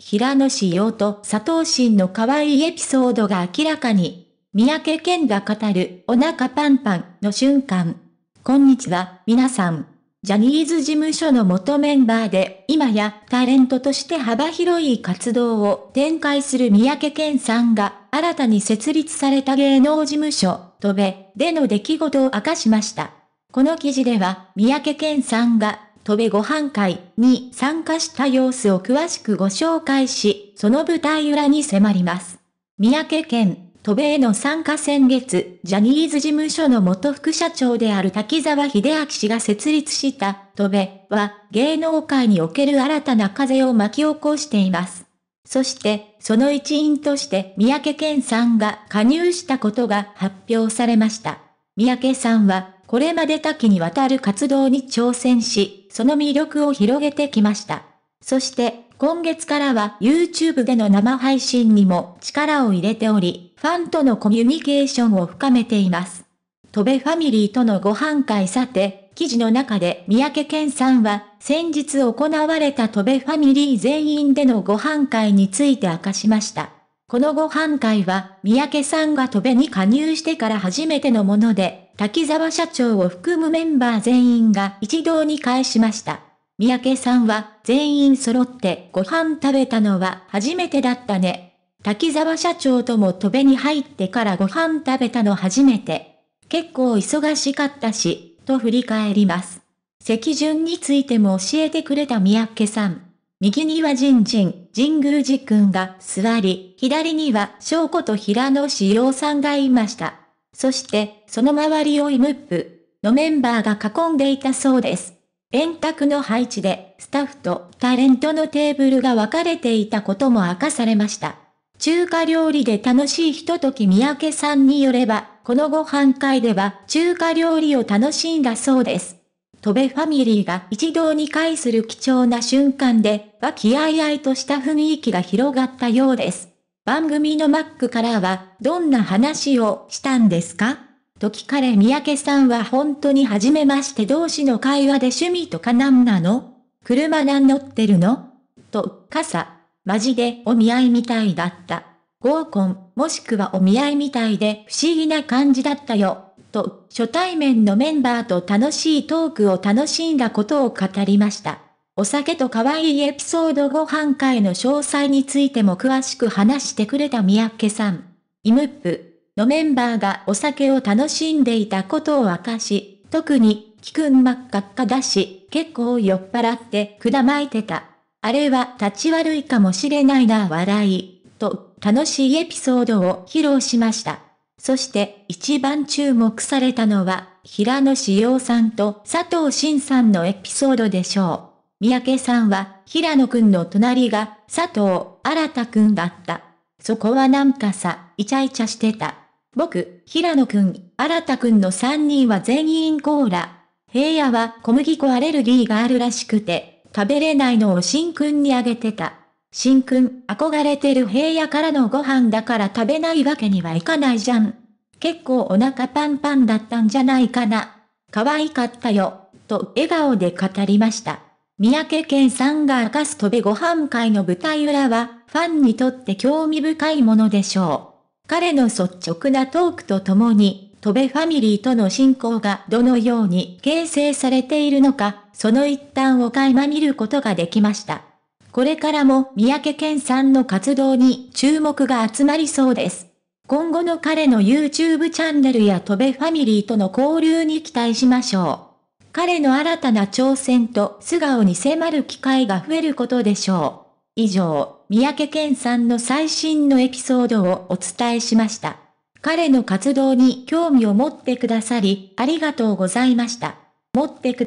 平野紫耀と佐藤真の可愛いエピソードが明らかに。三宅健が語るお腹パンパンの瞬間。こんにちは、皆さん。ジャニーズ事務所の元メンバーで、今やタレントとして幅広い活動を展開する三宅健さんが、新たに設立された芸能事務所、戸部での出来事を明かしました。この記事では、三宅健さんが戸辺ご飯会に参加した様子を詳しくご紹介し、その舞台裏に迫ります。三宅県、戸辺への参加先月、ジャニーズ事務所の元副社長である滝沢秀明氏が設立した戸辺は芸能界における新たな風を巻き起こしています。そして、その一員として三宅健さんが加入したことが発表されました。三宅さんは、これまで多岐にわたる活動に挑戦し、その魅力を広げてきました。そして、今月からは YouTube での生配信にも力を入れており、ファンとのコミュニケーションを深めています。トベファミリーとのご飯会さて、記事の中で三宅健さんは、先日行われたトベファミリー全員でのご飯会について明かしました。このご飯会は、三宅さんがトベに加入してから初めてのもので、滝沢社長を含むメンバー全員が一堂に会しました。三宅さんは全員揃ってご飯食べたのは初めてだったね。滝沢社長とも戸べに入ってからご飯食べたの初めて。結構忙しかったし、と振り返ります。席順についても教えてくれた三宅さん。右にはジンジン、グ宮ジくんが座り、左には翔子と平野志陽さんがいました。そしてその周りをイムップのメンバーが囲んでいたそうです。円卓の配置でスタッフとタレントのテーブルが分かれていたことも明かされました。中華料理で楽しいひととき三宅さんによれば、このご飯会では中華料理を楽しんだそうです。戸部ファミリーが一堂に会する貴重な瞬間で、和気あいあいとした雰囲気が広がったようです。番組のマックからは、どんな話をしたんですかと聞かれ三宅さんは本当に初めまして同士の会話で趣味とか何なの車何乗ってるのと、傘、マジでお見合いみたいだった。合コン、もしくはお見合いみたいで不思議な感じだったよ。と、初対面のメンバーと楽しいトークを楽しんだことを語りました。お酒と可愛いエピソードご飯会の詳細についても詳しく話してくれた三宅さん。イムップのメンバーがお酒を楽しんでいたことを明かし、特に、キくん真っ赤っかだし、結構酔っ払ってくまいてた。あれは立ち悪いかもしれないな笑い、と楽しいエピソードを披露しました。そして一番注目されたのは、平野志陽さんと佐藤慎さんのエピソードでしょう。三宅さんは、平野くんの隣が、佐藤新くんだった。そこはなんかさ、イチャイチャしてた。僕、平野くん、新くんの3人は全員コーラ。平野は小麦粉アレルギーがあるらしくて、食べれないのを新くんにあげてた。新くん、憧れてる平野からのご飯だから食べないわけにはいかないじゃん。結構お腹パンパンだったんじゃないかな。可愛かったよ、と笑顔で語りました。三宅健さんが明かす飛べご飯会の舞台裏は、ファンにとって興味深いものでしょう。彼の率直なトークとともに、飛べファミリーとの親交がどのように形成されているのか、その一端を垣間見ることができました。これからも三宅健さんの活動に注目が集まりそうです。今後の彼の YouTube チャンネルや飛べファミリーとの交流に期待しましょう。彼の新たな挑戦と素顔に迫る機会が増えることでしょう。以上、三宅健さんの最新のエピソードをお伝えしました。彼の活動に興味を持ってくださり、ありがとうございました。持ってく